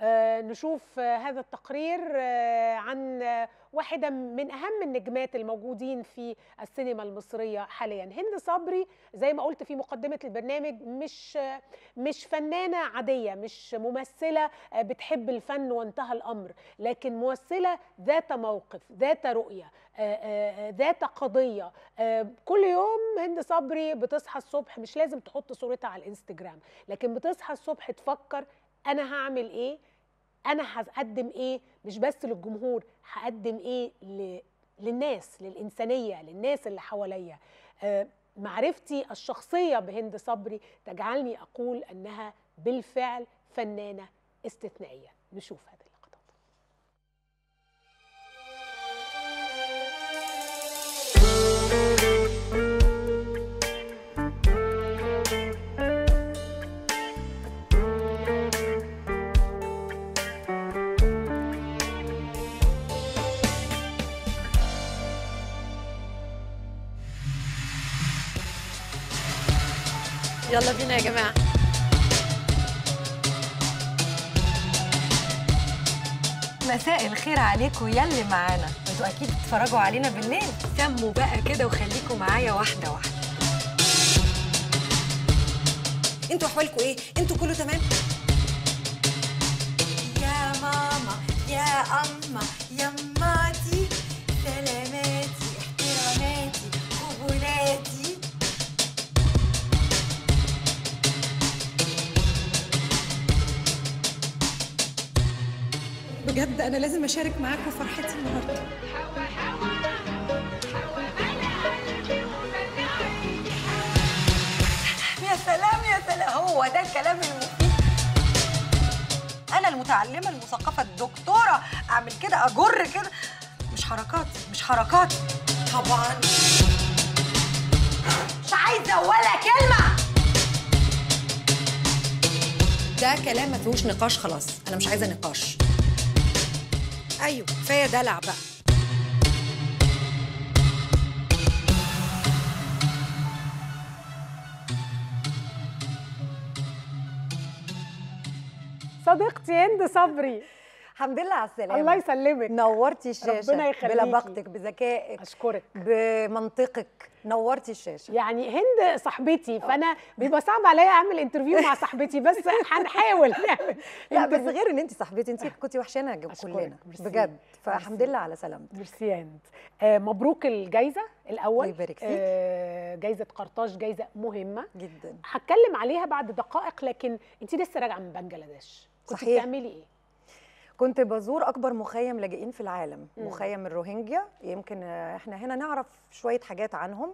آه، نشوف هذا التقرير آه، عن واحدة من أهم النجمات الموجودين في السينما المصرية حاليا هند صبري زي ما قلت في مقدمة البرنامج مش مش فنانة عادية مش ممثلة آه، بتحب الفن وانتهى الأمر لكن ممثلة ذات موقف ذات رؤية ذات قضية كل يوم هند صبري بتصحى الصبح مش لازم تحط صورتها على الانستجرام لكن بتصحى الصبح تفكر انا هعمل ايه انا هقدم ايه مش بس للجمهور هقدم ايه ل... للناس للانسانيه للناس اللي حواليا آه معرفتي الشخصيه بهند صبري تجعلني اقول انها بالفعل فنانه استثنائيه نشوف هذا يلا بينا يا جماعه مساء الخير عليكم اللي معانا انتوا اكيد بتتفرجوا علينا بالليل سموا بقى كده وخليكم معايا واحده واحده انتوا احوالكم ايه انتوا كله تمام يا ماما يا ام بجد انا لازم اشارك معاكم فرحتي النهارده يا سلام يا سلام هو ده الكلام المفيد انا المتعلمه المثقفه الدكتوره اعمل كده اجر كده مش حركات مش حركات طبعا مش عايزه ولا كلمه ده كلام ما فيهوش نقاش خلاص انا مش عايزه نقاش ايوه كفايه دلع بقى صديقتي هند صبري الحمد لله على السلامه الله يسلمك نورتي الشاشه ربنا يخليكي بلباقتك بذكائك اشكرك بمنطقك نورتي الشاشه يعني هند صاحبتي فانا بيبقى صعب عليا اعمل انترفيو مع صاحبتي بس هنحاول نعمل لا بس غير ان انت صاحبتي انت كنت وحشانا كلنا بجد فالحمد لله على سلامتك ميرسي يا هند آه مبروك الجائزه الاول يبارك فيك آه جائزه قرطاج جائزه مهمه جدا هتكلم عليها بعد دقائق لكن انت لسه راجعه من بنجلاديش كنت صحيح. بتعملي ايه كنت بزور اكبر مخيم لاجئين في العالم مم. مخيم الروهينجيا يمكن احنا هنا نعرف شويه حاجات عنهم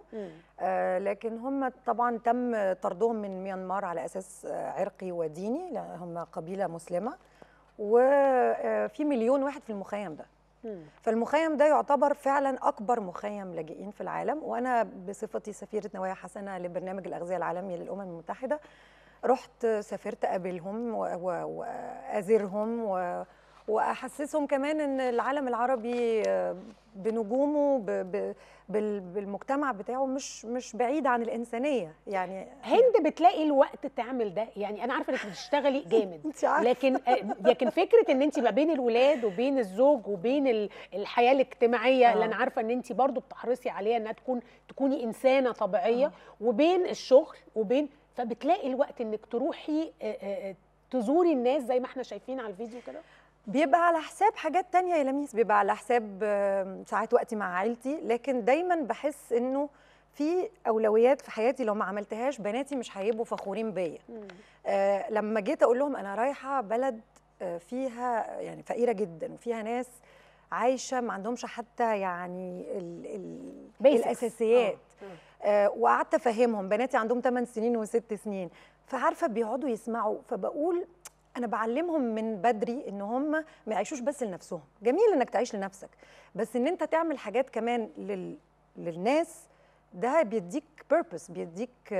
آه لكن هم طبعا تم طردهم من ميانمار على اساس آه، عرقي وديني هم قبيله مسلمه وفي آه، مليون واحد في المخيم ده مم. فالمخيم ده يعتبر فعلا اكبر مخيم لاجئين في العالم وانا بصفتي سفيره نوايا حسنه لبرنامج الاغذيه العالمي للامم المتحده رحت سافرت اقابلهم وازرهم و... واحسسهم كمان ان العالم العربي آه، بنجومه ب ب بالمجتمع بتاعه مش مش بعيد عن الانسانيه يعني هند بتلاقي الوقت تعمل ده يعني انا عارفه انك بتشتغلي جامد لكن آه، لكن فكره ان انت ما بين الولاد وبين الزوج وبين الحياه الاجتماعيه اللي آه. انا عارفه ان انت برضو بتحرصي عليها انها تكون تكوني انسانه طبيعيه وبين الشغل وبين فبتلاقي الوقت انك تروحي تزوري الناس زي ما احنا شايفين على الفيديو كده بيبقى على حساب حاجات تانية يا لميس بيبقى على حساب ساعات وقتي مع عائلتي لكن دايما بحس انه في اولويات في حياتي لو ما عملتهاش بناتي مش هيبقوا فخورين بيا آه لما جيت اقول لهم انا رايحه بلد آه، فيها يعني فقيره جدا وفيها ناس عايشه ما عندهمش حتى يعني الـ ال الاساسيات اه،, اه. آه وقعدت افهمهم بناتي عندهم 8 سنين و6 سنين فعارفه بيقعدوا يسمعوا فبقول انا بعلمهم من بدري ان هم ما يعيشوش بس لنفسهم جميل انك تعيش لنفسك بس ان انت تعمل حاجات كمان لل... للناس ده بيديك بيربس بيديك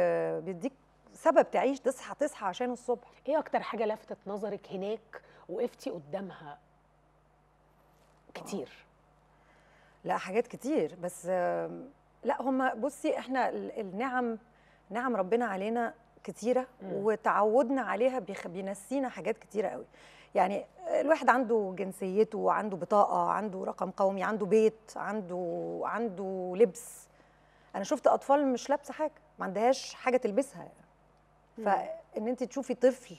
بيديك سبب تعيش تصحى تصحى عشان الصبح ايه اكتر حاجه لفتت نظرك هناك وقفتي قدامها كتير لا حاجات كتير بس لا هم بصي احنا النعم نعم ربنا علينا كتيره وتعودنا عليها بينسينا حاجات كتيره قوي يعني الواحد عنده جنسيته عنده بطاقه عنده رقم قومي عنده بيت عنده عنده لبس انا شفت اطفال مش لابسه حاجه ما عندهاش حاجه تلبسها فان انت تشوفي طفل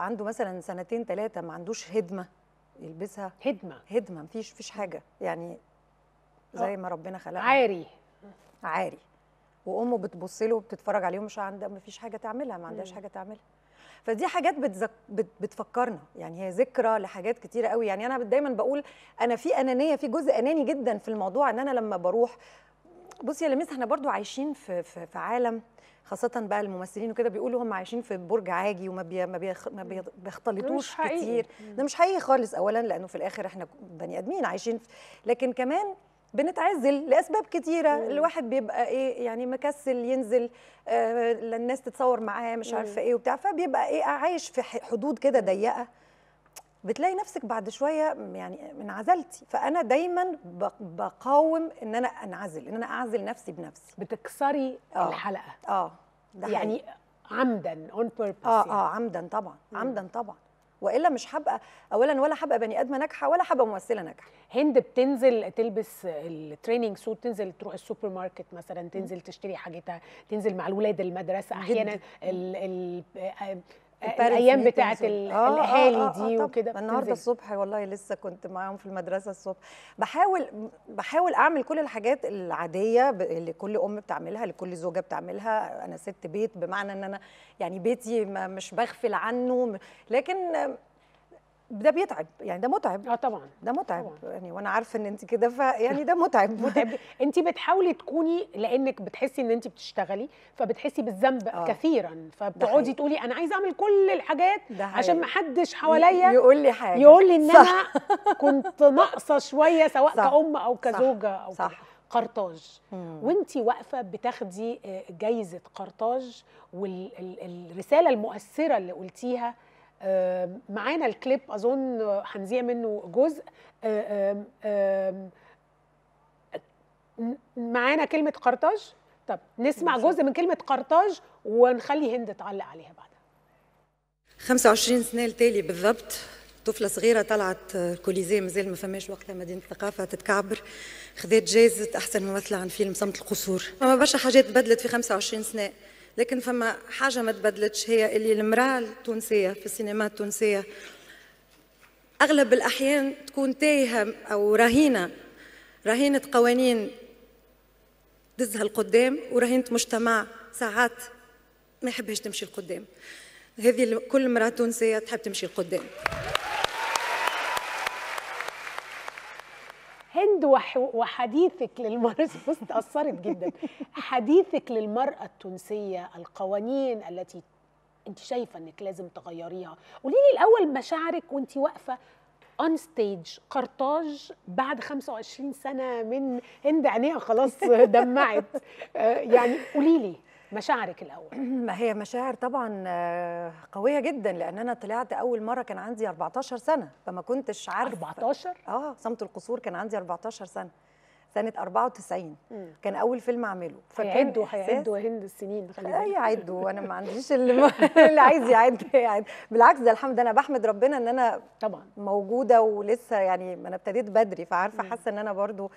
عنده مثلا سنتين ثلاثه ما عندوش هدمه يلبسها هدمه هدمه مفيش مفيش حاجه يعني آه. زي ما ربنا خلقنا عاري عاري وامه بتبص له وبتتفرج عليه ومش عندها ما فيش حاجه تعملها ما عندهاش حاجه تعملها فدي حاجات بتزك... بت... بتفكرنا يعني هي ذكرى لحاجات كتيره قوي يعني انا دايما بقول انا في انانيه في جزء اناني جدا في الموضوع ان انا لما بروح بصي يا لميس احنا برضو عايشين في في, في عالم خاصة بقى الممثلين وكده بيقولوا هم عايشين في برج عاجي وما بي ما, بيخ... ما بيختلطوش كتير ده مش حقيقي خالص أولا لأنه في الآخر احنا بني آدمين عايشين في... لكن كمان بنتعزل لاسباب كتيره مم. الواحد بيبقى ايه يعني مكسل ينزل آه للناس تتصور معاه مش عارفه ايه وبتاع فبيبقى ايه عايش في حدود كده ضيقه بتلاقي نفسك بعد شويه يعني انعزلتي فانا دايما بقاوم ان انا انعزل ان انا اعزل نفسي بنفسي بتكسري آه. الحلقه اه ده يعني حقيقي. عمدا اون بيربس اه اه يعني. عمدا طبعا عمدا طبعا والا مش هبقى اولا ولا هبقى بني ادمه ناجحه ولا هبقى ممثله ناجحه هند بتنزل تلبس التريننج سوت تنزل تروح السوبر ماركت مثلا تنزل تشتري حاجتها تنزل مع الولاد المدرسه احيانا ال ال آه، آه، الايام بتاعه آه، آه، الاهالي آه دي آه وكده النهارده الصبح والله لسه كنت معاهم في المدرسه الصبح بحاول بحاول اعمل كل الحاجات العاديه اللي كل ام بتعملها لكل زوجه بتعملها انا ست بيت بمعنى ان انا يعني بيتي مش بغفل عنه لكن ده بيتعب يعني ده متعب اه طبعا ده متعب طبعًا. يعني وانا عارفه ان انت كده يعني ده متعب متعب انت بتحاولي تكوني لانك بتحسي ان انت بتشتغلي فبتحسي بالذنب آه. كثيرا فبتقعدي تقولي انا عايزه اعمل كل الحاجات ده عشان ما حدش حواليا يقول لي حاجه يقول لي ان صح. انا كنت ناقصه شويه سواء صح. كأم او كزوجه صح. او صح. قرطاج وانت واقفه بتاخدي آه، جايزه قرطاج والرساله المؤثره اللي قلتيها آه، معانا الكليب اظن هنذيع منه جزء آه، آه، معانا كلمه قرطاج طب نسمع جزء من كلمه قرطاج ونخلي هند تعلق عليها بعدها 25 سنه التالي بالضبط طفله صغيره طلعت الكوليزيه مازال ما فماش وقتها مدينه الثقافه تتكعبر خذت جائزه احسن ممثله عن فيلم صمت القصور اما برشا حاجات بدلت في 25 سنه لكن فما حاجه ما تبدلتش هي اللي المراه التونسيه في السينما التونسيه اغلب الاحيان تكون تايهه او رهينه رهينه قوانين دزها القدام ورهينه مجتمع ساعات ما يحبهاش تمشي القدام هذه كل مرأة تونسية تحب تمشي القدام هند وحديثك للمرأة بص تأثرت جدا حديثك للمرأة التونسية القوانين التي أنت شايفة أنك لازم تغيريها قولي لي الأول مشاعرك وأنت واقفة اون ستيج قرطاج بعد 25 سنه من هند عينيها خلاص دمعت آه، يعني قولي لي مشاعرك الاول ما هي مشاعر طبعا آه، قويه جدا لان انا طلعت اول مره كان عندي 14 سنه فما كنتش عارفه 14 اه صمت القصور كان عندي 14 سنه سنه 94 مم. كان اول فيلم اعمله هيعدوا هيعدوا هند السنين خلي آه، يعدوا انا ما عنديش اللي, اللي عايز يعد يعد بالعكس ده الحمد انا بحمد ربنا ان انا طبعا موجوده ولسه يعني انا ابتديت بدري فعارفه حاسه ان انا برضو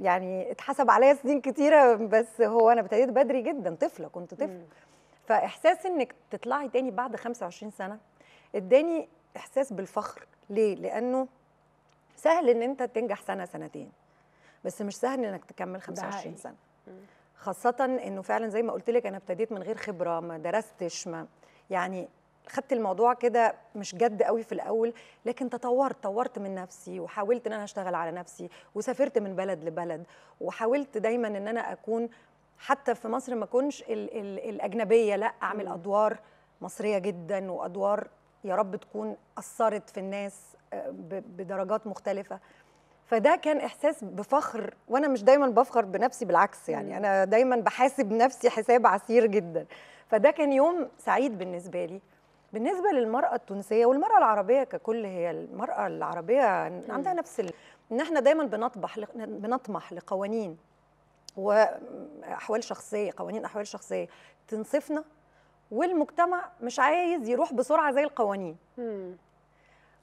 يعني اتحسب عليا سنين كتيره بس هو انا ابتديت بدري جدا طفله كنت طفله فاحساس انك تطلعي تاني بعد 25 سنه اداني احساس بالفخر ليه لانه سهل ان انت تنجح سنه سنتين بس مش سهل انك تكمل 25 سنه خاصه انه فعلا زي ما قلت لك انا ابتديت من غير خبره ما درستش ما يعني خدت الموضوع كده مش جد قوي في الاول لكن تطورت طورت من نفسي وحاولت ان انا اشتغل على نفسي وسافرت من بلد لبلد وحاولت دايما ان انا اكون حتى في مصر ما اكونش ال ال الاجنبيه لا اعمل ادوار مصريه جدا وادوار يا رب تكون اثرت في الناس آه، بدرجات مختلفه فده كان احساس بفخر وانا مش دايما بفخر بنفسي بالعكس يعني انا دايما بحاسب نفسي حساب عسير جدا فده كان يوم سعيد بالنسبه لي بالنسبه للمراه التونسيه والمراه العربيه ككل هي المراه العربيه عندها نفس ال... ان احنا دايما بنطمح بنطمح لقوانين واحوال شخصيه قوانين احوال شخصيه تنصفنا والمجتمع مش عايز يروح بسرعه زي القوانين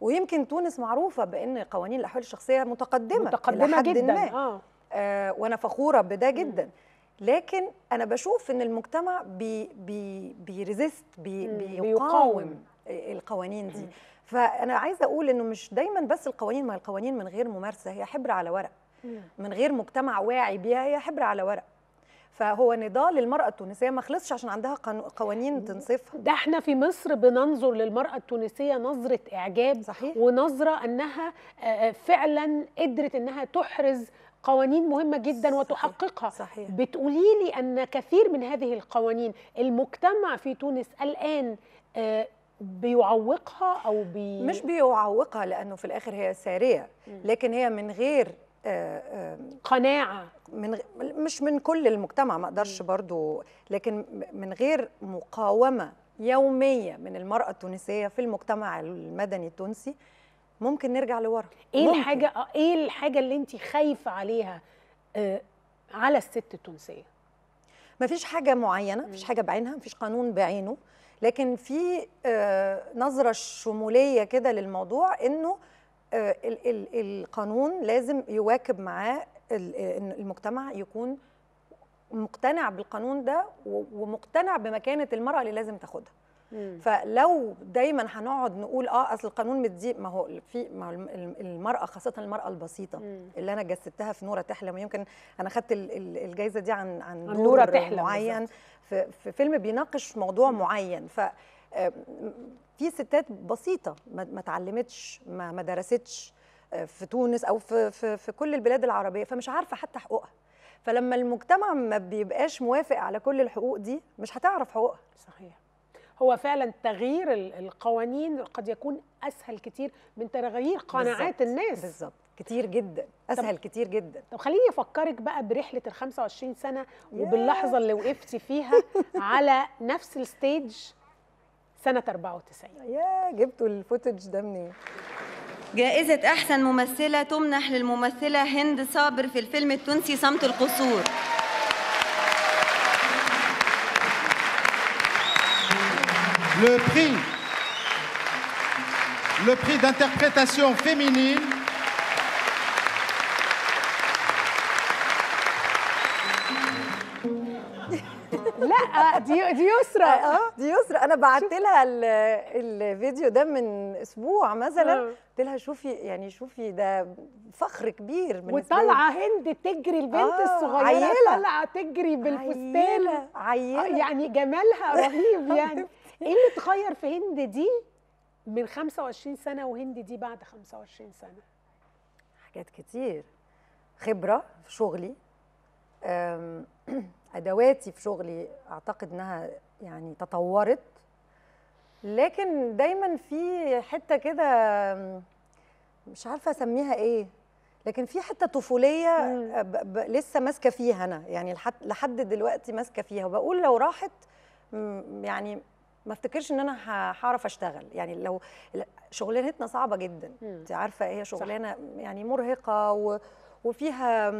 ويمكن تونس معروفه بان قوانين الاحوال الشخصيه متقدمه متقدمه إلى حد جدا ما. آه. آه وانا فخوره بده جدا مم. لكن انا بشوف ان المجتمع بي بي بيرزست بي بيقاوم, بيقاوم القوانين دي فانا عايزه اقول انه مش دايما بس القوانين ما القوانين من غير ممارسه هي حبر على ورق من غير مجتمع واعي بيها هي حبر على ورق فهو نضال المرأة التونسية ما خلصش عشان عندها قوانين تنصفها ده احنا في مصر بننظر للمرأة التونسية نظرة إعجاب صحيح. ونظرة أنها فعلا قدرت أنها تحرز قوانين مهمه جدا وتحققها صحيح. بتقولي لي ان كثير من هذه القوانين المجتمع في تونس الان آه، بيعوقها او بي... مش بيعوقها لانه في الاخر هي ساريه لكن هي من غير آه، آه، قناعه من غ... مش من كل المجتمع ما اقدرش برضو لكن من غير مقاومه يوميه من المراه التونسيه في المجتمع المدني التونسي ممكن نرجع لورا ايه ممكن. الحاجه آه، ايه الحاجه اللي انت خايفه عليها آه على الست التونسيه مفيش حاجه معينه مفيش حاجه بعينها مفيش قانون بعينه لكن في آه نظره شموليه كده للموضوع انه آه ال ال القانون لازم يواكب معاه المجتمع يكون مقتنع بالقانون ده ومقتنع بمكانه المراه اللي لازم تاخدها فلو دايما هنقعد نقول اه اصل القانون مدي ما هو في ما هو المراه خاصه المراه البسيطه مم. اللي انا جسدتها في نوره تحلم يمكن انا خدت الجائزه دي عن عن نوره تحلم معين في, في فيلم بيناقش موضوع مم. معين ف في ستات بسيطه ما اتعلمتش ما, ما درستش آه، في تونس او في, في في كل البلاد العربيه فمش عارفه حتى حقوقها فلما المجتمع ما بيبقاش موافق على كل الحقوق دي مش هتعرف حقوقها صحيح هو فعلا تغيير القوانين قد يكون اسهل كتير من تغيير قناعات بالزبط. الناس بالظبط كتير جدا اسهل طب كتير جدا طب خليني افكرك بقى برحله ال 25 سنه وباللحظه اللي وقفتي فيها على نفس الستيج سنه 94 يا جبتوا الفوتج ده منين جائزة أحسن ممثلة تمنح للممثلة هند صابر في الفيلم التونسي صمت القصور le prix, le prix d'interprétation féminine لا آه، دي دي يسرى آه،, اه دي يسرى انا بعت لها الفيديو ده من اسبوع مثلا آه. قلت لها شوفي يعني شوفي ده فخر كبير من وطالعه هند تجري البنت آه الصغيره طالعه تجري بالفستان عيله, عيلة. يعني جمالها رهيب يعني ايه اللي اتغير في هند دي من 25 سنه وهند دي بعد 25 سنه حاجات كتير خبره في شغلي ادواتي في شغلي اعتقد انها يعني تطورت لكن دايما في حته كده مش عارفه اسميها ايه لكن في حته طفوليه آه، ب ب لسه ماسكه فيها انا يعني لحد دلوقتي ماسكه فيها وبقول لو راحت يعني ما افتكرش ان انا هعرف اشتغل يعني لو شغلانتنا صعبه جدا انت عارفه هي شغلانه يعني مرهقه و... وفيها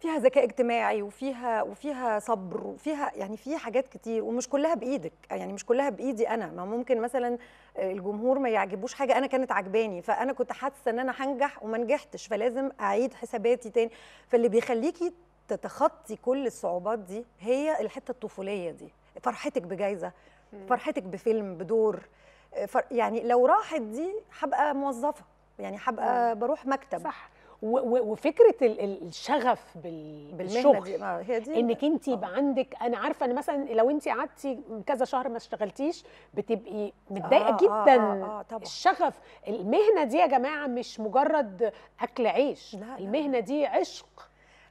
فيها ذكاء اجتماعي وفيها وفيها صبر وفيها يعني في حاجات كتير ومش كلها بايدك يعني مش كلها بايدي انا ما ممكن مثلا الجمهور ما يعجبوش حاجه انا كانت عجباني فانا كنت حاسه ان انا هنجح وما نجحتش فلازم اعيد حساباتي تاني فاللي بيخليكي تتخطي كل الصعوبات دي هي الحته الطفوليه دي فرحتك بجايزه فرحتك بفيلم بدور آه، فر... يعني لو راحت دي هبقى موظفه يعني هبقى بروح مكتب صح وفكره الشغف بالشغل هي دي انك انت آه. يبقى عندك انا عارفه ان مثلا لو انت قعدتي كذا شهر ما اشتغلتيش بتبقي متضايقه آه, آه، جدا آه آه آه طبعا. الشغف المهنه دي يا جماعه مش مجرد اكل عيش لا المهنه لا. دي عشق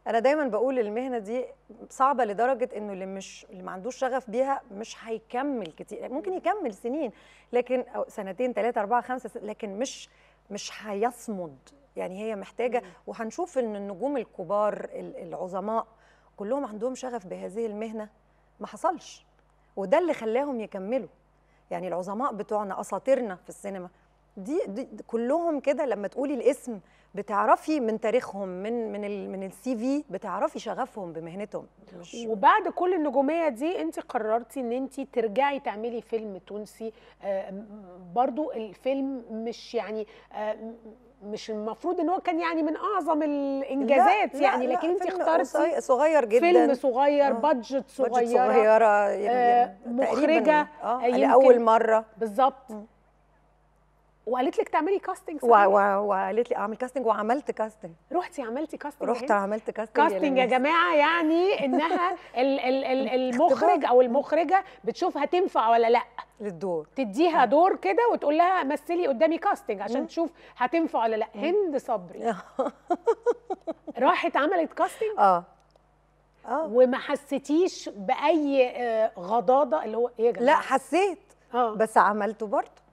انا دايما بقول المهنه دي صعبه لدرجه انه اللي مش اللي ما عندوش شغف بيها مش هيكمل كتير ممكن يكمل سنين لكن أو سنتين ثلاثه اربعه خمسه سنة لكن مش مش هيصمد يعني هي محتاجه وهنشوف ان النجوم الكبار العظماء كلهم عندهم شغف بهذه المهنه ما حصلش وده اللي خلاهم يكملوا يعني العظماء بتوعنا اساطيرنا في السينما دي, دي كلهم كده لما تقولي الاسم بتعرفي من تاريخهم من من الـ من السي في بتعرفي شغفهم بمهنتهم وبعد كل النجوميه دي انت قررتي ان انت ترجعي تعملي فيلم تونسي آه، برضو الفيلم مش يعني آه، مش المفروض ان هو كان يعني من اعظم الانجازات لا يعني لا لكن انت اخترتي صغير جدا فيلم صغير آه بادجت صغيره, صغيرة آه مخرجه آه لاول آه، يعني مره بالظبط وقالت لك تعملي كاستنج وقالت لي اعمل كاستنج وعملت كاستنج رحتي عملتي كاستنج رحت عملت كاستنج كاستنج يا جماعه يعني انها ال ال ال المخرج او المخرجه بتشوف هتنفع ولا لا للدور تديها اه. دور كده وتقول لها مثلي قدامي كاستنج عشان م? تشوف هتنفع ولا لا هند صبري راحت عملت كاستنج اه اه وما حسيتيش باي آه، غضاضه اللي هو ايه يا جماعه لا حسيت آه. بس عملته برضه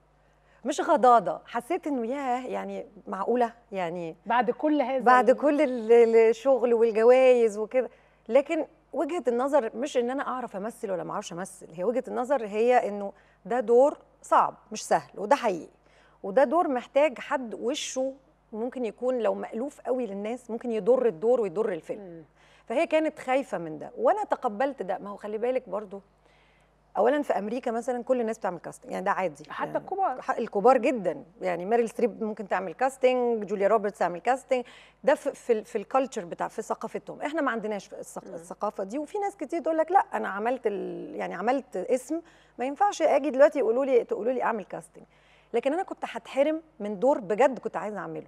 مش غضاضه حسيت انه ياه يعني معقوله يعني بعد كل هذا بعد كل الشغل والجوائز وكده لكن وجهه النظر مش ان انا اعرف امثل ولا ما اعرفش امثل هي وجهه النظر هي انه ده دور صعب مش سهل وده حقيقي وده دور محتاج حد وشه ممكن يكون لو مألوف قوي للناس ممكن يضر الدور ويضر الفيلم فهي كانت خايفه من ده وانا تقبلت ده ما هو خلي بالك برضو اولا في امريكا مثلا كل الناس بتعمل كاستنج يعني ده عادي حتى يعني الكبار الكبار جدا يعني ميريل ستريب ممكن تعمل كاستنج جوليا روبرتس تعمل كاستنج ده في في, في الكالتشر بتاع في ثقافتهم احنا ما عندناش الثقافه دي وفي ناس كتير تقول لك لا انا عملت ال... يعني عملت اسم ما ينفعش اجي دلوقتي يقولوا لي تقولوا لي اعمل كاستنج لكن انا كنت هتحرم من دور بجد كنت عايزه اعمله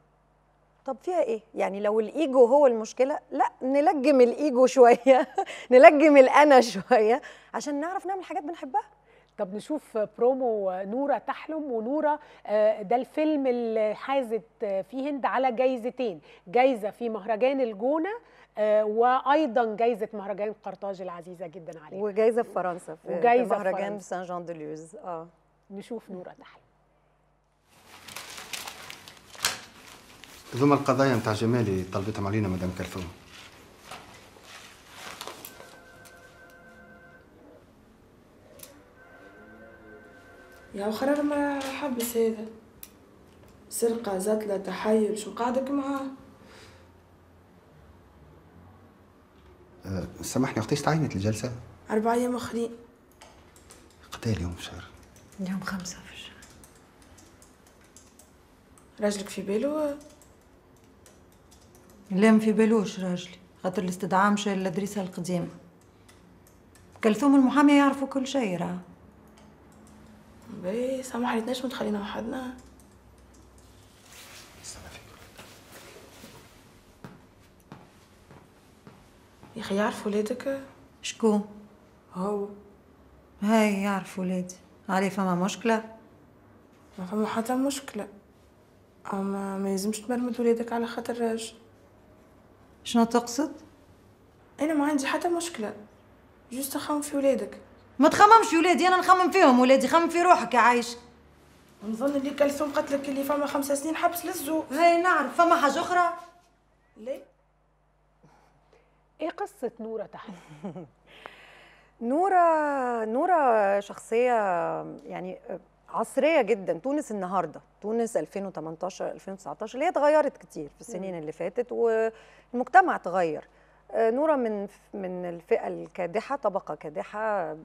طب فيها ايه يعني لو الايجو هو المشكله لا نلجم الايجو شويه نلجم الانا شويه عشان نعرف نعمل حاجات بنحبها طب نشوف برومو نورة تحلم ونورة آه، ده الفيلم اللي حازت آه، فيه هند على جايزتين جايزة في مهرجان الجونة آه، وايضا جايزه مهرجان قرطاج العزيزه جدا عليها وجايزه في فرنسا في وجايزة مهرجان سان جان دوليوز اه نشوف نوره تحلم هذوما القضايا نتاع جمالي طلبتهم علينا مدام كلثوم يا اخرى ما حبس هذا سرقة لا تحايل شو قاعدك معاه أه سامحني وقتاش تعينت الجلسة؟ أربع أيام آخرين قتال اليوم في يوم اليوم خمسة في الشهر راجلك في باله لا ما في بالوش راجلي خاطر الاستدعاء مشى للدريسة القديمة كلثوم المحامية يعرفوا كل شيء راه باهي سامح ليتناش تخلينا وحدنا يا اخي يعرف ولادك شكون هو هاي يعرف ولادي عليه فما مشكلة ما فما حتى مشكلة أما ما يلزمش تمرمد ولادك على خاطر راجل شنو تقصد؟ أنا ما عندي حتى مشكلة جوست أخمم في ولادك ما تخممش في ولادي أنا نخمم فيهم ولادي خمم في روحك يا عايش نظن اللي كلثوم قالت لك اللي فما خمسة سنين حبس للزو هاي نعرف فما حاجة أخرى ليه؟ إيه قصة نورة تحت؟ نورة نورة شخصية يعني عصريه جدا تونس النهارده تونس 2018 2019 اللي هي اتغيرت كتير في السنين اللي فاتت والمجتمع اتغير آه، نوره من من الفئه الكادحه طبقه كادحه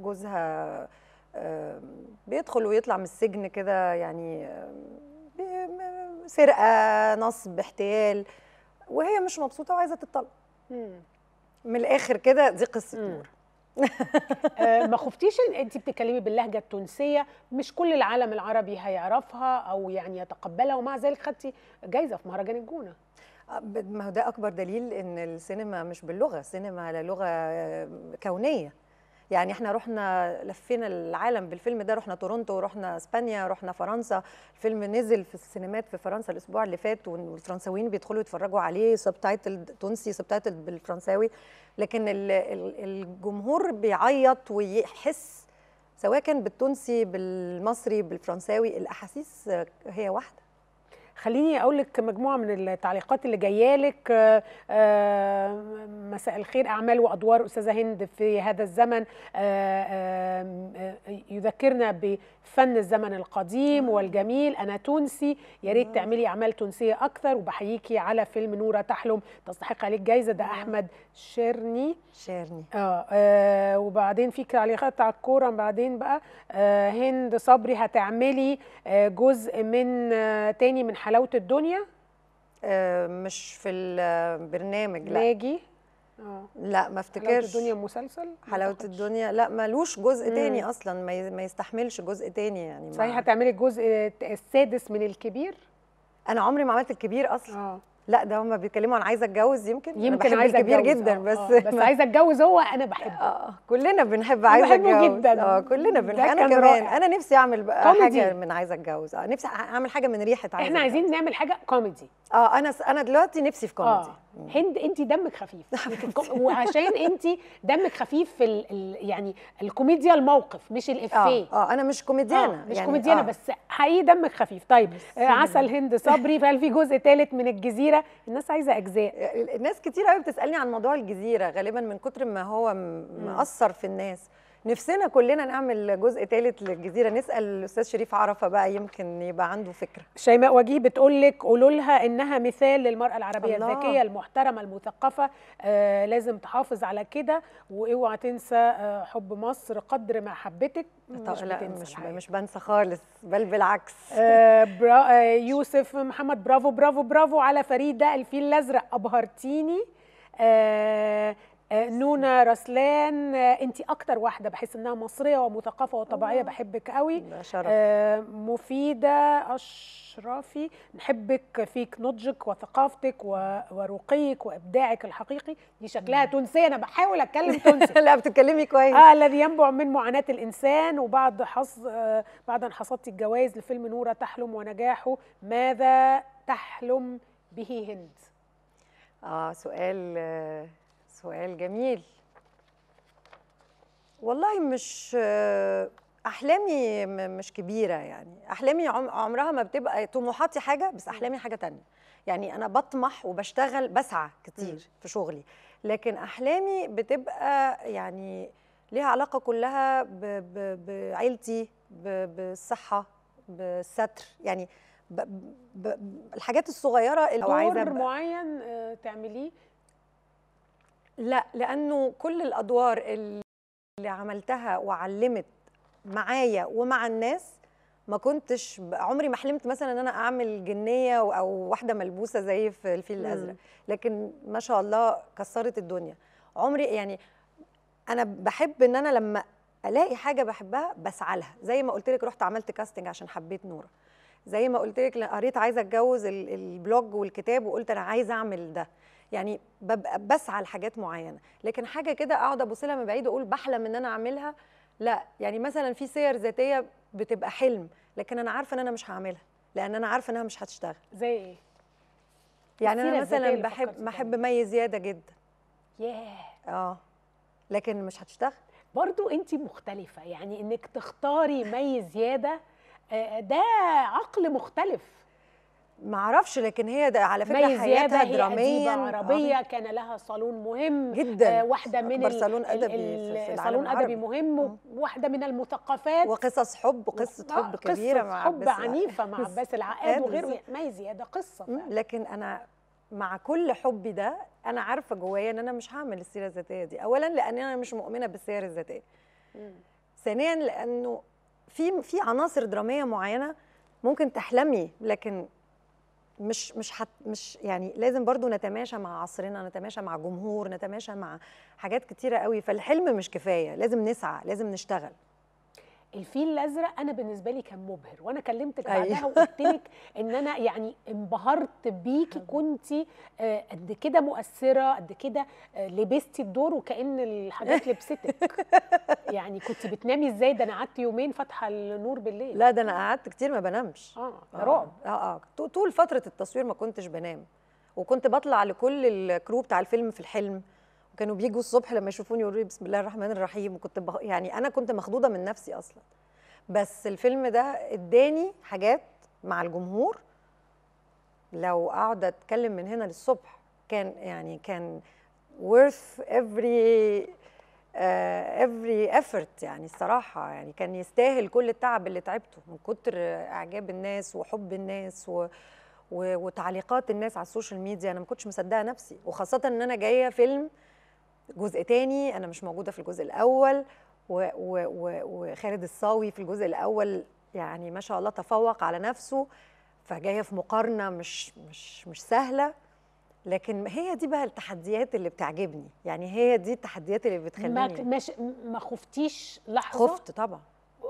جوزها آه، بيدخل ويطلع من السجن كده يعني آه، سرقه نصب احتيال وهي مش مبسوطه وعايزه تتطلق من الاخر كده دي قصه نوره آه، ما خفتيش انت بتتكلمي باللهجه التونسيه مش كل العالم العربي هيعرفها او يعني يتقبلها ومع ذلك خدتي جايزه في مهرجان الجونه آه، ما هو ده اكبر دليل ان السينما مش باللغه السينما على لغه آه، كونيه يعني احنا رحنا لفينا العالم بالفيلم ده رحنا تورونتو رحنا اسبانيا رحنا فرنسا الفيلم نزل في السينمات في فرنسا الاسبوع اللي فات والفرنساويين بيدخلوا يتفرجوا عليه سبتايتل تونسي سبتايتل بالفرنساوي لكن الجمهور بيعيط ويحس سواء كان بالتونسي بالمصري بالفرنساوي الاحاسيس هي واحده خليني اقول لك مجموعه من التعليقات اللي جايه لك آه، آه، مساء الخير اعمال وادوار استاذه هند في هذا الزمن آه، يذكرنا فن الزمن القديم والجميل انا تونسي يا ريت تعملي اعمال تونسيه اكثر وبحييكي على فيلم نوره تحلم تستحق عليك جايزه ده احمد شيرني شيرني آه, اه وبعدين في تعليقات على الكوره بعدين بقى آه هند صبري هتعملي آه جزء من آه تاني من حلاوه الدنيا آه مش في البرنامج لا ناجي آه. لا ما افتكرش حلاوه الدنيا مسلسل حلاوه الدنيا لا ملوش جزء مم. تاني اصلا ما يستحملش جزء تاني يعني صحيح هتعملي الجزء السادس من الكبير انا عمري ما عملت الكبير اصلا أوه. لا ده هما بيتكلموا انا عايزه اتجوز يمكن يمكن عايزه كبير جدا جدا آه، بس آه. بس عايزه اتجوز هو انا بحبه اه, آه، كلنا بنحب عايزه اتجوز جدا اه كلنا بنحب انا كمان رائع. انا نفسي اعمل بقى كوميدي. حاجه من عايزه اتجوز اه نفسي اعمل حاجه من ريحه عايزه احنا عايزين نعمل حاجه كوميدي اه انا انا دلوقتي نفسي في كوميدي آه. هند انت دمك خفيف وعشان انت دمك خفيف في ال ال يعني الكوميديا الموقف مش الافيه اه, آه انا مش كوميديانه آه مش يعني كوميديانه آه. بس حقيقي دمك خفيف طيب عسل هند صبري فهل في جزء ثالث من الجزيره الناس عايزه اجزاء الناس كتير قوي بتسالني عن موضوع الجزيره غالبا من كتر ما هو مأثر في الناس نفسنا كلنا نعمل جزء ثالث للجزيره نسال الاستاذ شريف عرفه بقى يمكن يبقى عنده فكره شيماء وجيه بتقول لك قولوا لها انها مثال للمراه العربيه الله. الذكيه المحترمه المثقفه آه لازم تحافظ على كده واوعى تنسى آه حب مصر قدر ما حبتك مش لا مش, مش بنسى خالص بل بالعكس آه برا آه يوسف محمد برافو برافو برافو على فريده الفيل الازرق ابهرتيني آه آه، نونا رسلان آه، انت اكتر واحده بحس انها مصريه ومثقفه وطبيعيه بحبك قوي شرف. آه، مفيده اشرفي نحبك فيك نضجك وثقافتك ورقيك وابداعك الحقيقي دي شكلها تونسيه انا بحاول اتكلم تونسي لا بتتكلمي كويس اه الذي ينبع من معاناه الانسان وبعد حص بعد ان حصدت الجوائز لفيلم نوره تحلم ونجاحه ماذا تحلم به هند اه سؤال آه سؤال جميل والله مش احلامي مش كبيره يعني احلامي عمرها ما بتبقى طموحاتي حاجه بس احلامي حاجه تانية يعني انا بطمح وبشتغل بسعى كتير في شغلي لكن احلامي بتبقى يعني ليها علاقه كلها بعيلتي بالصحه بالستر يعني ب ب ب الحاجات الصغيره اللي عايزه معين آه، تعمليه لا لانه كل الادوار اللي عملتها وعلمت معايا ومع الناس ما كنتش عمري ما حلمت مثلا ان انا اعمل جنيه او واحده ملبوسه زي في الفيل الازرق لكن ما شاء الله كسرت الدنيا عمري يعني انا بحب ان انا لما الاقي حاجه بحبها بسعى لها زي ما قلت لك رحت عملت كاستنج عشان حبيت نوره زي ما قلت لك قريت عايزه اتجوز البلوج والكتاب وقلت انا عايزه اعمل ده يعني ببقى بسعى لحاجات معينه لكن حاجه كده اقعد ابص لها من بعيد واقول بحلم ان انا اعملها لا يعني مثلا في سير ذاتيه بتبقى حلم لكن انا عارفه ان انا مش هعملها لان انا عارفه انها مش هتشتغل زي ايه يعني انا مثلا بحب بحب مي زياده جدا ياه yeah. اه لكن مش هتشتغل برضو انت مختلفه يعني انك تختاري مي زياده آه، ده عقل مختلف ما اعرفش لكن هي ده على فكره حياتها دراميا عربيه آه. كان لها صالون مهم جدا آه واحده من أكبر صالون ادبي في صالون ادبي مهم وواحده من المثقفات وقصص حب وقصه آه حب كبيره مع حب عنيفه مع عباس العقاد وغيره ما زياده قصه لكن انا مع كل حبي ده انا عارفه جوايا ان انا مش هعمل السيره الذاتيه دي اولا لان انا مش مؤمنه بالسير الذاتيه ثانيا لانه في في عناصر دراميه معينه ممكن تحلمي لكن مش مش حت مش يعني لازم برضو نتماشى مع عصرنا نتماشى مع جمهور نتماشى مع حاجات كتيره قوي فالحلم مش كفايه لازم نسعى لازم نشتغل الفيل الازرق انا بالنسبه لي كان مبهر وانا كلمتك أيوه. بعدها وقلت لك ان انا يعني انبهرت بيكي أيوه. كنتي آه، قد كده مؤثره قد كده آه، لبستي الدور وكان الحاجات لبستك يعني كنت بتنامي ازاي ده انا قعدت يومين فاتحه النور بالليل لا ده انا قعدت كتير ما بنامش اه, آه، رعب اه اه طول فتره التصوير ما كنتش بنام وكنت بطلع لكل الكرو بتاع الفيلم في الحلم كانوا بيجوا الصبح لما يشوفوني يقولوا لي بسم الله الرحمن الرحيم وكنت بخ... يعني انا كنت مخضوضه من نفسي اصلا بس الفيلم ده اداني حاجات مع الجمهور لو اقعد اتكلم من هنا للصبح كان يعني كان worth every uh, every effort يعني الصراحه يعني كان يستاهل كل التعب اللي تعبته من كتر اعجاب الناس وحب الناس و وتعليقات الناس على السوشيال ميديا انا ما كنتش مصدقه نفسي وخاصه ان انا جايه فيلم جزء تاني انا مش موجوده في الجزء الاول وخالد الصاوي في الجزء الاول يعني ما شاء الله تفوق على نفسه فجايه في مقارنه مش مش مش سهله لكن هي دي بقى التحديات اللي بتعجبني يعني هي دي التحديات اللي بتخليني ما ما خفتيش لحظه خفت طبعا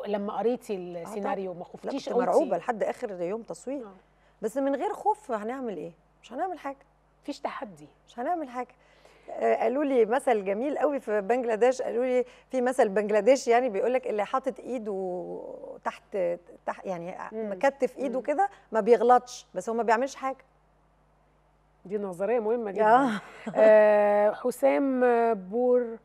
لما قريتي السيناريو آه، ما خفتيش كنت مرعوبه لحد اخر يوم تصوير آه. بس من غير خوف هنعمل ايه مش هنعمل حاجه مفيش تحدي مش هنعمل حاجه آه، قالوا لي مثل جميل قوي في بنجلاديش قالوا لي في مثل بنجلاديشي يعني بيقول لك اللي حاطط ايده تحت تحت يعني مكتف ايده كده ما بيغلطش بس هو ما بيعملش حاجه دي نظريه مهمه جدا آه, آه، حسام بور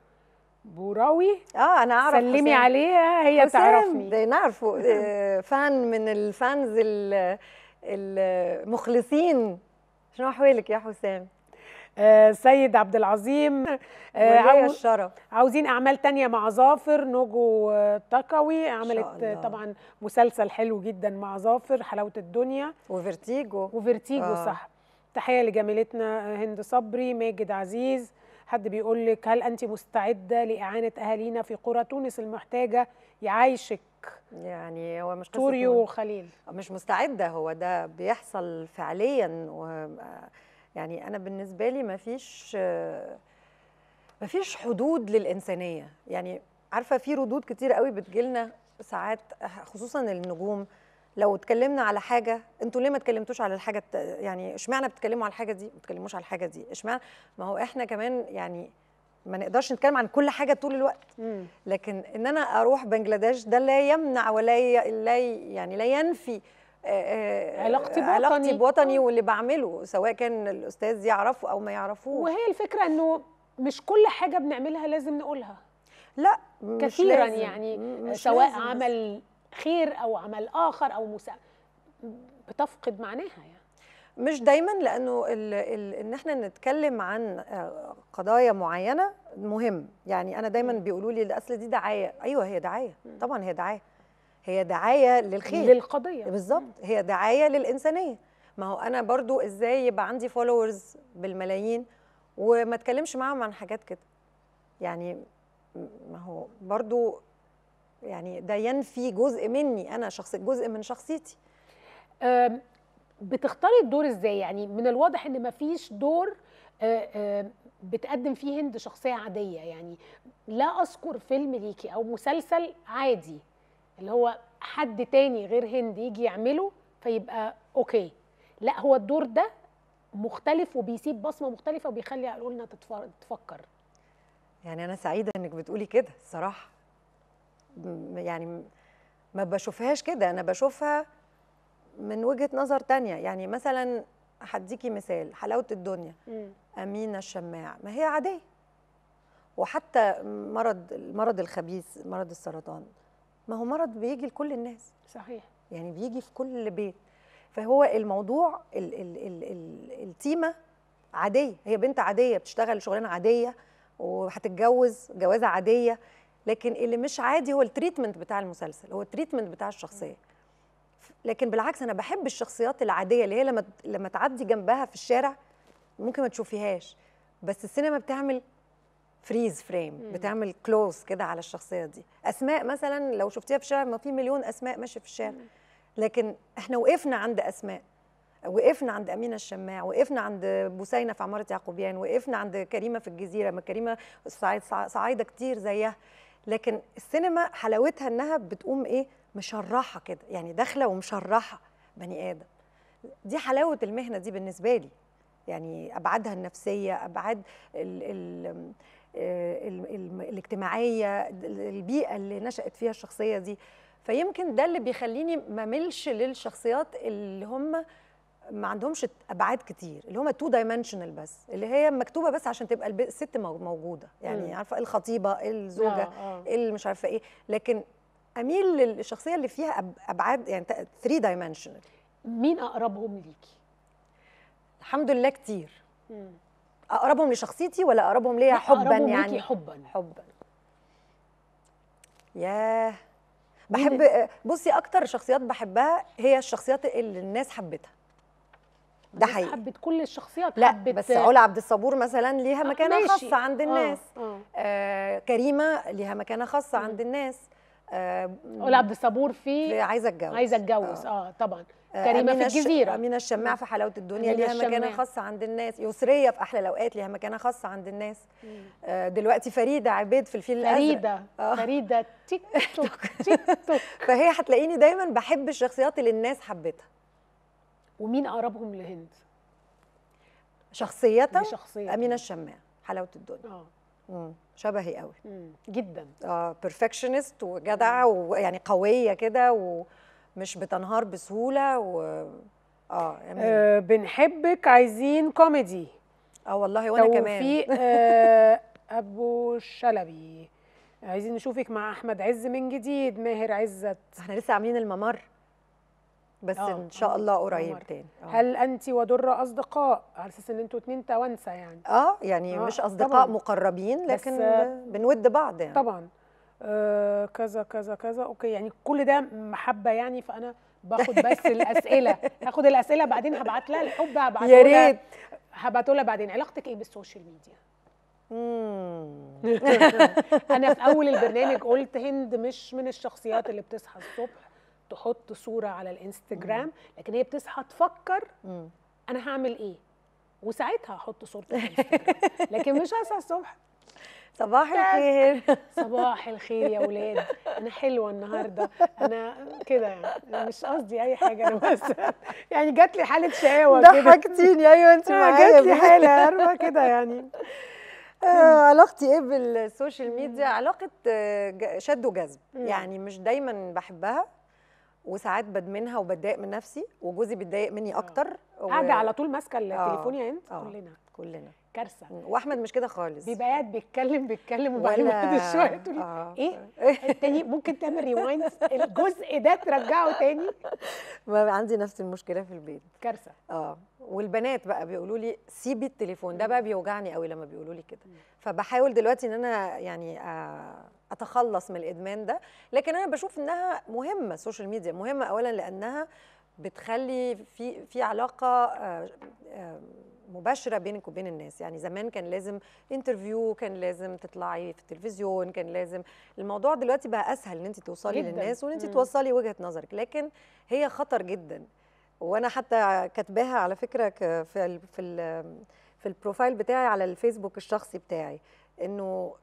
بوراوي اه انا اعرف سلمي حسام. عليها هي تعرفني ده نعرفه آه، فان من الفانز المخلصين شنو احوالك يا حسام آه، سيد عبد العظيم آه، ولي الشرف عاوزين اعمال تانية مع ظافر نوجو تقوي عملت طبعا مسلسل حلو جدا مع ظافر حلاوه الدنيا وفيرتيجو وفيرتيجو آه. صح تحيه لجميلتنا هند صبري ماجد عزيز حد بيقول لك هل انت مستعده لاعانه اهالينا في قرى تونس المحتاجه يعيشك يعني هو مش توريو وخليل مش مستعده هو ده بيحصل فعليا و يعني انا بالنسبه لي ما فيش ما فيش حدود للانسانيه يعني عارفه في ردود كتير قوي بتجيلنا ساعات خصوصا النجوم لو اتكلمنا على حاجه انتوا ليه ما اتكلمتوش على الحاجه يعني اشمعنى بتتكلموا على الحاجه دي ما بتتكلموش على الحاجه دي اشمعنى ما هو احنا كمان يعني ما نقدرش نتكلم عن كل حاجه طول الوقت لكن ان انا اروح بنجلاديش ده لا يمنع ولا ي... لا يعني لا ينفي آه، آه، علاقتي بوطني علاقتي بوطني آه. واللي بعمله سواء كان الاستاذ يعرفه او ما يعرفوش وهي الفكره انه مش كل حاجه بنعملها لازم نقولها لا مش كثيرا لازم. يعني مش سواء لازم. عمل خير او عمل اخر او مسا... بتفقد معناها يعني مش دايما لانه ال ال ان احنا نتكلم عن قضايا معينه مهم يعني انا دايما بيقولوا لي الاصل دي دعايه ايوه هي دعايه طبعا هي دعايه هي دعايه للخير للقضيه بالظبط هي دعايه للانسانيه ما هو انا برضو ازاي يبقى عندي فولورز بالملايين وما اتكلمش معاهم عن حاجات كده يعني ما هو برضو يعني ده ينفي جزء مني انا شخص جزء من شخصيتي بتختاري الدور ازاي يعني من الواضح ان ما فيش دور بتقدم فيه هند شخصيه عاديه يعني لا اذكر فيلم ليكي او مسلسل عادي اللي هو حد تاني غير هند يجي يعمله فيبقى اوكي لا هو الدور ده مختلف وبيسيب بصمه مختلفه وبيخلي عقولنا تفكر يعني انا سعيده انك بتقولي كده الصراحه يعني ما بشوفهاش كده انا بشوفها من وجهه نظر تانية يعني مثلا هديكي مثال حلاوه الدنيا م. امينه الشماع ما هي عاديه وحتى مرض المرض الخبيث مرض السرطان ما هو مرض بيجي لكل الناس صحيح يعني بيجي في كل بيت فهو الموضوع ال ال ال ال التيمه عاديه هي بنت عاديه بتشتغل شغلانه عاديه وهتتجوز جوازه عاديه لكن اللي مش عادي هو التريتمنت بتاع المسلسل هو التريتمنت بتاع الشخصيه لكن بالعكس انا بحب الشخصيات العاديه اللي هي لما لما تعدي جنبها في الشارع ممكن ما تشوفيهاش بس السينما بتعمل فريز فريم بتعمل كلوز كده على الشخصيه دي اسماء مثلا لو شفتيها في الشارع ما في مليون اسماء ماشيه في الشارع لكن احنا وقفنا عند اسماء وقفنا عند امينه الشماع وقفنا عند بوسينه في عماره يعقوبيان وقفنا عند كريمه في الجزيره ما كريمه صعايده كتير زيها لكن السينما حلاوتها انها بتقوم ايه مشرحه كده يعني داخله ومشرحه بني ادم دي حلاوه المهنه دي بالنسبه لي يعني ابعادها النفسيه ابعاد ال ال آه، الاجتماعيه البيئه اللي نشات فيها الشخصيه دي فيمكن ده اللي بيخليني ما ملش للشخصيات اللي هم ما عندهمش ابعاد كتير اللي هم تو دايمنشنال بس اللي هي مكتوبه بس عشان تبقى الست موجوده يعني عارفه الخطيبه الزوجه آه آه. اللي مش عارفه ايه لكن اميل للشخصيه اللي فيها ابعاد يعني 3 دايمنشنال مين اقربهم ليكي الحمد لله كتير مم. اقربهم لشخصيتي ولا اقربهم ليا حبا أقربهم يعني ليكي حبا حبا ياه بحب بصي اكتر شخصيات بحبها هي الشخصيات اللي الناس حبتها ده حقيقي حبت كل الشخصيات لا حبت بس علا عبد الصبور مثلا ليها آه، مكانه خاصه عند آه، الناس آه. آه. آه كريمه ليها مكانه خاصه عند الناس قول آه، عبد الصبور في عايزه اتجوز عايزه اتجوز اه, آه طبعا آه، كريمه في الجزيره امينه الشماع في حلاوه الدنيا ليها مكانه خاصه عند الناس يسريه في احلى الاوقات ليها مكانه خاصه عند الناس آه دلوقتي فريده عبيد في الفيل الازرق فريده آه. فريده تيك توك تيك توك فهي هتلاقيني دايما بحب الشخصيات اللي الناس حبتها ومين اقربهم لهند شخصية أمينة الشماع حلاوة الدنيا آه. شبهي قوي مم. جدا اه بيرفكشنست وجدعه ويعني قويه كده ومش بتنهار بسهوله و اه, يعني آه بنحبك عايزين كوميدي اه والله وانا كمان في آه ابو شلبي عايزين نشوفك مع احمد عز من جديد ماهر عزت احنا لسه عاملين الممر بس أوه. ان آه، شاء الله قريب تاني أوه. هل انت ودره اصدقاء على اساس ان انتوا اتنين توانسه يعني اه يعني أوه. مش اصدقاء طبعًا. مقربين لكن بنود بعض يعني طبعا آه كذا كذا كذا اوكي يعني كل ده محبه يعني فانا باخد بس الاسئله هاخد الاسئله بعدين هبعت لها الحب لها يا ريت هبعته لها بعدين علاقتك ايه بالسوشيال ميديا؟ انا في اول البرنامج قلت هند مش من الشخصيات اللي بتصحى الصبح تحط صوره على الانستجرام لكن هي بتصحى تفكر انا هعمل ايه وساعتها احط صورتي في الانستجرام لكن مش هصحى الصبح صباح الخير صباح الخير يا ولاد انا حلوه النهارده انا كده يعني مش قصدي اي حاجه انا بس يعني جات لي حاله شقاوه كده ضحكتيني ايوه انت آه، ما جات لي حاله عارفه كده يعني آه علاقتي ايه بالسوشيال ميديا علاقه آه، شد وجذب يعني مش دايما بحبها وساعات بدمنها وبتضايق من نفسي وجوزي بيتضايق مني آه. اكتر قاعده على طول ماسكه التليفون آه. يا انت آه. كلنا كلنا كارثه واحمد مش كده خالص بيبقى قاعد بيتكلم بيتكلم وبعدين بعد شويه تقول آه. ايه التاني ممكن تعمل ريوايند الجزء ده ترجعه تاني ما عندي نفس المشكله في البيت كارثه اه والبنات بقى بيقولوا لي سيبي التليفون ده بقى بيوجعني قوي لما بيقولوا لي كده فبحاول دلوقتي ان انا يعني آه اتخلص من الادمان ده لكن انا بشوف انها مهمه السوشيال ميديا مهمه اولا لانها بتخلي في في علاقه آه، آه، مباشره بينك وبين الناس يعني زمان كان لازم انترفيو كان لازم تطلعي في التلفزيون كان لازم الموضوع دلوقتي بقى اسهل ان انت توصلي جداً. للناس وان انت توصلي وجهه نظرك لكن هي خطر جدا وانا حتى كاتباها على فكره في في في البروفايل بتاعي على الفيسبوك الشخصي بتاعي انه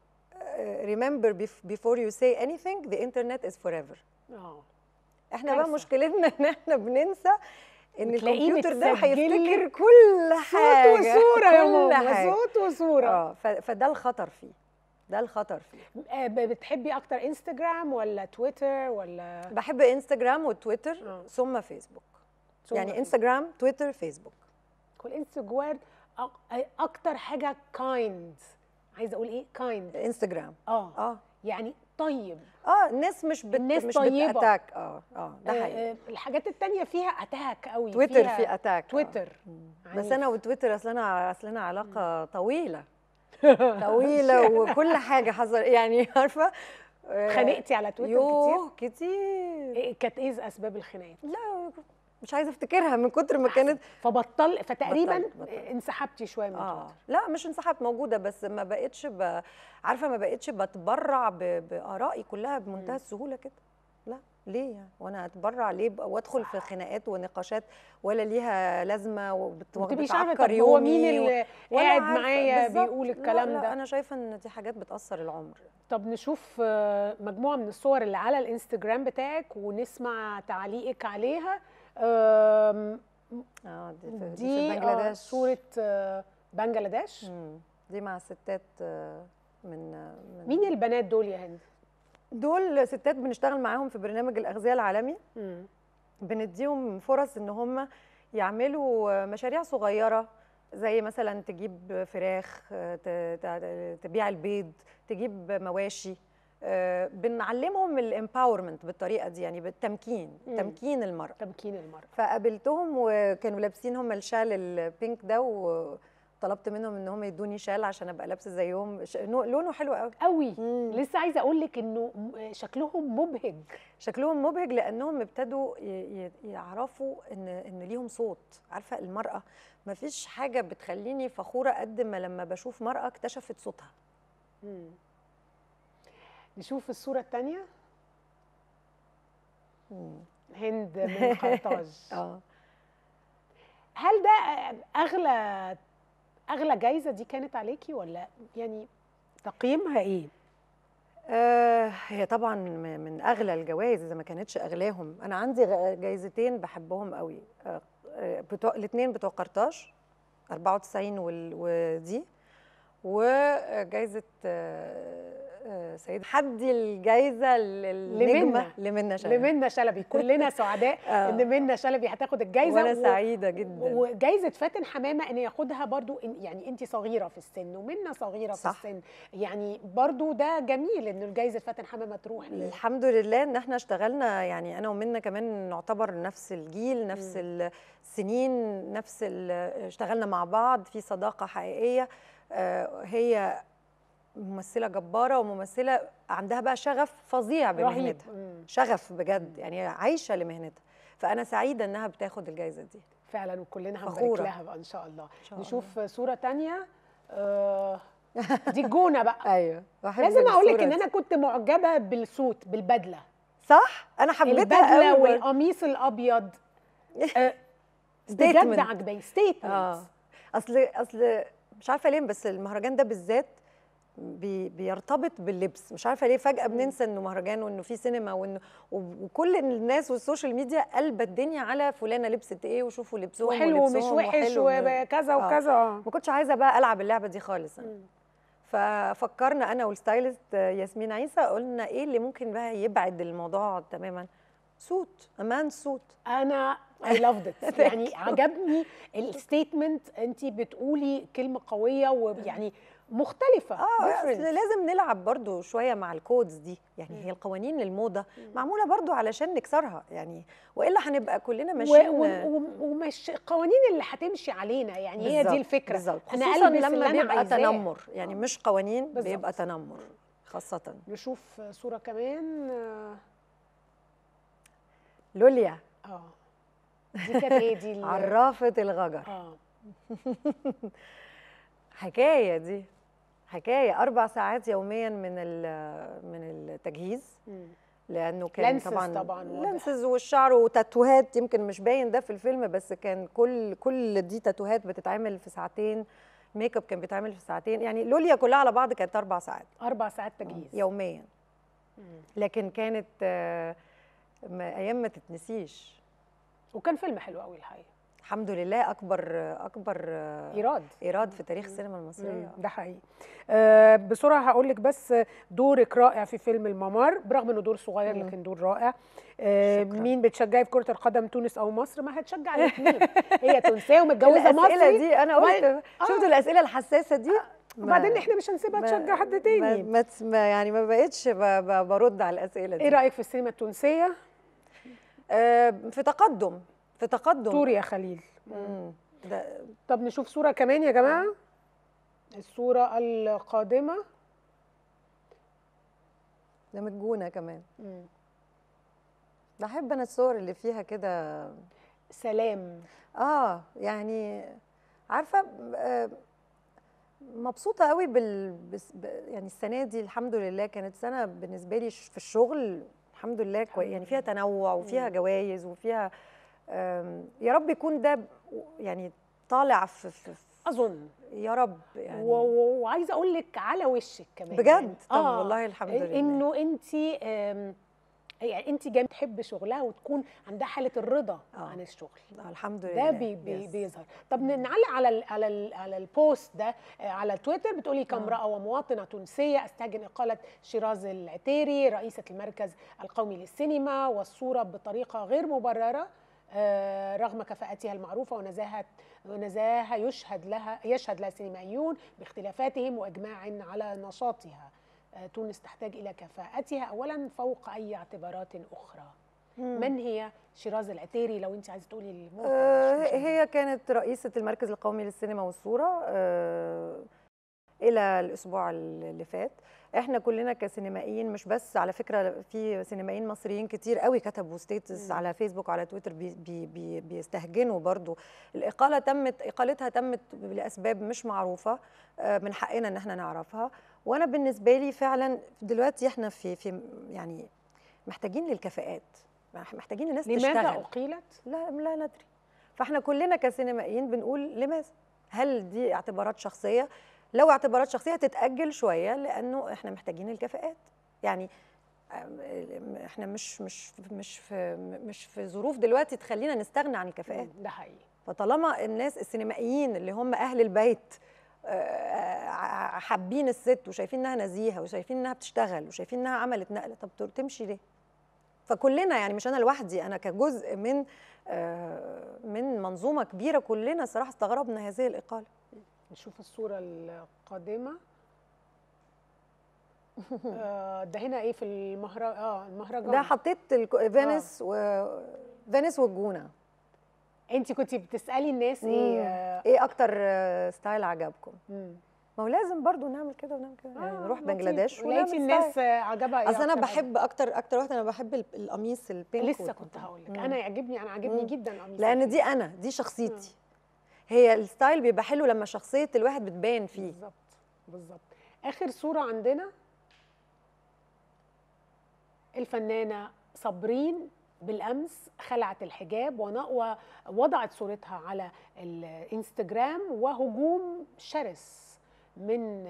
Uh, remember before you say anything the internet is forever اه احنا بقى مشكلتنا ان احنا بننسى ان الكمبيوتر ده هيفتكر كل حاجه صوت وصوره يا ماما صوت وصوره اه فده الخطر فيه ده الخطر فيه آه، بتحبي اكتر انستجرام ولا تويتر ولا بحب انستجرام وتويتر آه. ثم فيسبوك ثم يعني انستجرام تويتر فيسبوك والانستجرام اكتر حاجه كايند عايزه اقول ايه كايند انستجرام اه اه يعني طيب اه الناس مش بت... الناس مش طيبة. بتاتاك اه اه ده آه، حقيقي الحاجات التانية فيها اتاك قوي تويتر فيها... في اتاك تويتر آه. بس انا وتويتر اصل انا اصل انا علاقه طويله طويله وكل حاجه حصل يعني عارفه آه، خانقتي على تويتر يوه كتير كتير إيه، كانت ايه اسباب الخناقات لا مش عايزه افتكرها من كتر ما كانت فبطل فتقريبا انسحبتي شويه من آه. لا مش انسحبت موجوده بس ما بقتش ب... عارفه ما بقتش بتبرع ب... بارائي كلها بمنتهى السهوله كده لا ليه يعني وانا اتبرع ليه وادخل في خناقات ونقاشات ولا ليها لازمه وبتبقيش عارفه طب هو مين اللي قاعد معايا بيقول الكلام لا لا ده انا شايفه ان دي حاجات بتاثر العمر طب نشوف آه، مجموعه من الصور اللي على الانستجرام بتاعك ونسمع تعليقك عليها اه دي, في دي آه، بنجلاديش صوره آه، بنجلاديش دي مع ستات آه، من, من مين البنات دول يا هند؟ دول ستات بنشتغل معاهم في برنامج الاغذيه العالمي بنديهم فرص ان هم يعملوا مشاريع صغيره زي مثلا تجيب فراخ تبيع البيض تجيب مواشي آه، بنعلمهم الامباورمنت بالطريقه دي يعني بالتمكين مم. تمكين المراه تمكين المراه فقابلتهم وكانوا لابسين هم الشال البينك ده وطلبت منهم ان هم يدوني شال عشان ابقى لابسه زيهم ش... لونه حلو قوي قوي لسه عايزه اقول لك انه شكلهم مبهج شكلهم مبهج لانهم ابتدوا ي... يعرفوا ان ان ليهم صوت عارفه المراه ما فيش حاجه بتخليني فخوره قد ما لما بشوف مراه اكتشفت صوتها مم. نشوف الصورة الثانية هند من قرطاج آه. هل ده اغلى اغلى جايزه دي كانت عليكي ولا يعني تقييمها ايه آه هي طبعا من اغلى الجوائز اذا ما كانتش اغلاهم انا عندي جايزتين بحبهم قوي آه، آه، بتوع الاثنين بتوع قرطاج 94 ودي وجايزه سيد حدي الجايزه لمنى لمنى شلبي لمنى شلبي كلنا سعداء آه. ان منى شلبي هتاخد الجايزه وانا سعيده جدا وجايزه فاتن حمامه ان ياخدها برضو يعني انت صغيره في السن ومنى صغيره صح. في السن يعني برضو ده جميل ان جايزه فاتن حمامه تروح لي. الحمد لله ان احنا اشتغلنا يعني انا ومنى كمان نعتبر نفس الجيل نفس م. السنين نفس اشتغلنا مع بعض في صداقه حقيقيه آه، هي ممثله جباره وممثله عندها بقى شغف فظيع بمهنتها شغف بجد يعني عايشه لمهنتها فانا سعيده انها بتاخد الجائزه دي فعلا وكلنا هنبارك لها بقى ان شاء الله إن شاء نشوف الله. صوره تانية آه دي الجونه بقى ايوه لازم اقول لك ان انا كنت معجبه بالصوت بالبدله صح انا حبيتها البدله أول. والقميص الابيض ستيتمنت آه، بجد عجباني ستيتمنت آه. اصل اصل مش عارفه ليه بس المهرجان ده بالذات بي بيرتبط باللبس مش عارفه ليه فجاه بننسى انه مهرجان وانه في سينما وانه وكل الناس والسوشيال ميديا قلبت الدنيا على فلانه لبست ايه وشوفوا لبسوها وحلو ومش وحش وكذا وكذا آه. ما كنتش عايزه بقى العب اللعبه دي خالص أنا. ففكرنا انا والستايلست ياسمين عيسى قلنا ايه اللي ممكن بقى يبعد الموضوع تماما صوت امان صوت انا اي لافد يعني عجبني الستيتمنت انت بتقولي كلمه قويه ويعني مختلفه اه لازم نلعب برضو شويه مع الكودز دي يعني هي القوانين للموضه معموله برضو علشان نكسرها يعني والا هنبقى كلنا ماشيين و... و... ومش القوانين اللي هتمشي علينا يعني بالزبط. هي دي الفكره بالزبط. خصوصا لما بيبقى تنمر يعني آه. مش قوانين بالزبط. بيبقى تنمر خاصه نشوف صوره كمان لوليا اه دي كانت ايه دي عرافه الغجر اه حكايه دي حكايه اربع ساعات يوميا من من التجهيز لانه كان لنسز طبعا, طبعا لنسز والشعر وتاتوهات يمكن مش باين ده في الفيلم بس كان كل كل دي تاتوهات بتتعمل في ساعتين ميك اب كان بيتعمل في ساعتين يعني لوليا كلها على بعض كانت اربع ساعات اربع ساعات تجهيز يوميا لكن كانت آه، ايام ما تتنسيش وكان فيلم حلو قوي الحقيقه الحمد لله اكبر اكبر ايراد ايراد في تاريخ السينما المصريه ده حقيقي أه بسرعه هقول لك بس دورك رائع في فيلم الممر برغم انه دور صغير لكن دور رائع أه مين بتشجعي في كره القدم تونس او مصر ما هتشجع الاثنين هي تونسيه ومتجوزه مصري الاسئله دي انا قلت آه. شفت الاسئله الحساسه دي آه. وبعدين احنا مش هنسيبها تشجع حد تاني ما, ما يعني ما بقتش برد على الاسئله دي ايه رايك في السينما التونسيه؟ آه، في تقدم في تقدم سوريا يا خليل ده طب نشوف صوره كمان يا جماعه الصوره القادمه ده متجونه كمان مم. بحب انا الصور اللي فيها كده سلام اه يعني عارفه آه، مبسوطه قوي بال يعني السنه دي الحمد لله كانت سنه بالنسبه لي في الشغل الحمد لله كويس يعني فيها تنوع وفيها جوائز وفيها يا رب يكون ده يعني طالع في, في اظن يا رب يعني وعايزه اقول لك على وشك كمان بجد يعني طب آه والله الحمد لله انه انت يعني انت جامد تحب شغلها وتكون عندها حاله الرضا آه. عن الشغل آه الحمد لله ده بي بي بيظهر طب نعلق على الـ على الـ على البوست ده آه، على تويتر بتقولي كامراه ومواطنه تونسيه استهجن اقاله شيراز العتيري رئيسه المركز القومي للسينما والصوره بطريقه غير مبرره آه، رغم كفاءتها المعروفة ونزاهة ونزاهة يشهد لها يشهد لها السينمائيون باختلافاتهم وإجماع على نشاطها آه، تونس تحتاج إلى كفاءتها أولا فوق أي اعتبارات أخرى مم. من هي شيراز العتيري لو انت عايزه تقولي آه هي كانت رئيسه المركز القومي للسينما والصوره آه الى الاسبوع اللي فات احنا كلنا كسينمائيين مش بس على فكره في سينمائيين مصريين كتير قوي كتبوا ستيتس على فيسبوك وعلى تويتر بي بي بي بيستهجنوا برضو الاقاله تمت اقالتها تمت لاسباب مش معروفه آه، من حقنا ان احنا نعرفها وانا بالنسبه لي فعلا دلوقتي احنا في في يعني محتاجين للكفاءات محتاجين الناس لماذا تشتغل لماذا اقيلت لا لا ندري فاحنا كلنا كسينمائيين بنقول لماذا هل دي اعتبارات شخصيه لو اعتبارات شخصيه هتتاجل شويه لانه احنا محتاجين الكفاءات يعني احنا مش مش مش في مش في ظروف دلوقتي تخلينا نستغنى عن الكفاءات ده حقيقي فطالما الناس السينمائيين اللي هم اهل البيت آه، آه، حابين الست وشايفين انها نزيهه وشايفين انها بتشتغل وشايفين انها عملت نقله طب تمشي ليه؟ فكلنا يعني مش انا لوحدي انا كجزء من آه، من منظومه كبيره كلنا صراحه استغربنا هذه الاقاله نشوف الصوره القادمه آه ده هنا ايه في المهرجان اه المهرجان ده حطيت فينس آه. فينس والجونه انت كنت بتسالي الناس ايه آه ايه اكتر ستايل عجبكم ما هو لازم برضو نعمل كده ونعمل كده يعني آه نروح بنجلاديش ولقيت الناس عجبها ايه اصل انا بحب اكتر اكتر واحده انا بحب القميص البينك لسه كنت هقول لك انا يعجبني انا عاجبني جدا القميص لان دي انا دي شخصيتي مم. هي الستايل بيبقى حلو لما شخصيه الواحد بتبان فيه بالظبط بالظبط اخر صوره عندنا الفنانه صابرين بالامس خلعت الحجاب ووضعت صورتها على الانستجرام وهجوم شرس من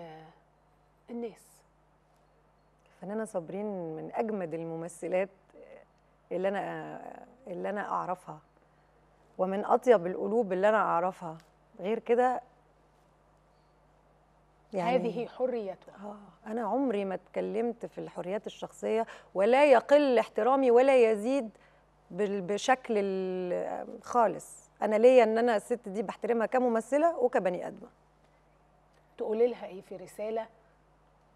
الناس الفنانه صابرين من اجمد الممثلات اللي انا اللي انا اعرفها ومن اطيب القلوب اللي انا اعرفها غير كده يعني هذه حريته آه انا عمري ما اتكلمت في الحريات الشخصيه ولا يقل احترامي ولا يزيد بشكل خالص انا ليا ان انا الست دي بحترمها كممثله وكبني ادمه تقولي لها ايه في رساله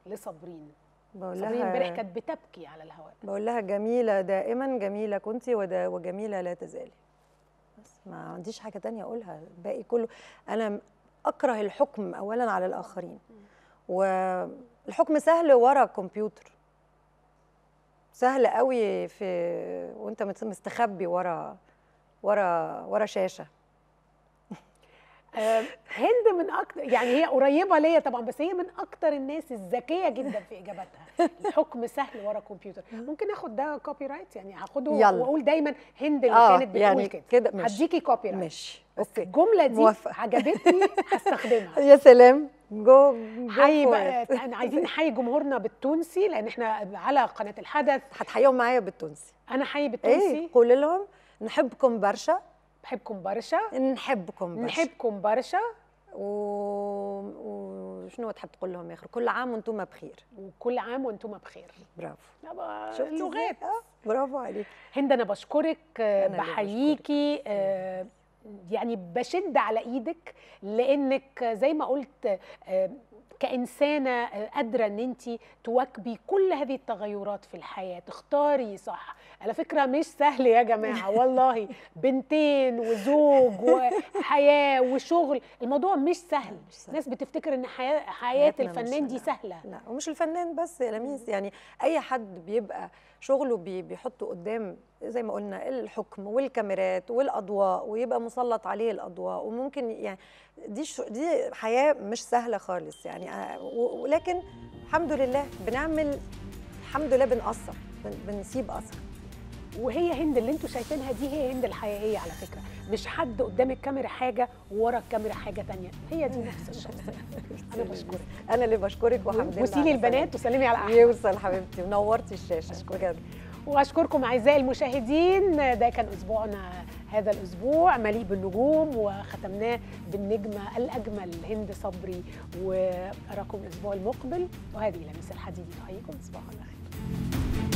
لصابرين بقول لها امبارح كانت بتبكي على الهواء بقول لها جميله دائما جميله كنت وجميله لا تزالي ما عنديش حاجه تانية اقولها الباقي كله انا اكره الحكم اولا على الاخرين والحكم سهل ورا كمبيوتر سهل قوي في وانت مستخبي ورا ورا ورا شاشه آه، هند من اكتر يعني هي قريبه ليا طبعا بس هي من اكتر الناس الذكيه جدا في اجاباتها الحكم سهل ورا الكمبيوتر ممكن اخد ده كوبي رايت يعني هاخده واقول دايما هند اللي آه كانت بتقول يعني كده هديكي كوبي رايت ماشي اوكي الجمله دي موافقة. عجبتني هستخدمها يا سلام جو حي بقى يعني عايزين نحيي جمهورنا بالتونسي لان احنا على قناه الحدث هتحييهم معايا بالتونسي انا حي بالتونسي ايه قول لهم نحبكم برشا بحبكم برشا نحبكم برشا نحبكم برشا و... وشنو تحب تقول لهم يا اخر كل عام وانتم بخير وكل عام وانتم بخير برافو اللغات آه، برافو عليك هند انا بشكرك أنا بحييكي آه، يعني بشد على ايدك لانك زي ما قلت آه، كإنسانة قادرة أن أنت تواكبي كل هذه التغيرات في الحياة تختاري صح على فكره مش سهل يا جماعه والله بنتين وزوج وحياه وشغل الموضوع مش سهل, الناس ناس بتفتكر ان حياه حياه الفنان دي سهله لا ومش الفنان بس يا لميس يعني اي حد بيبقى شغله بيحطه قدام زي ما قلنا الحكم والكاميرات والاضواء ويبقى مسلط عليه الاضواء وممكن يعني دي دي حياه مش سهله خالص يعني آه، ولكن الحمد لله بنعمل الحمد لله بنأثر بنسيب اثر وهي هند اللي انتوا شايفينها دي هي هند الحقيقيه على فكره مش حد قدام الكاميرا حاجه وورا الكاميرا حاجه ثانيه هي دي نفس الشخصيه انا بشكرك انا اللي بشكرك وحمد لله وسيلي البنات وسلمي على احمد يوصل حبيبتي ونورتي الشاشه بجد واشكركم اعزائي المشاهدين ده كان اسبوعنا هذا الاسبوع مليء بالنجوم وختمناه بالنجمه الاجمل هند صبري واراكم الاسبوع المقبل وهذه لمسه الحديدي تحييكم تصبحوا على خير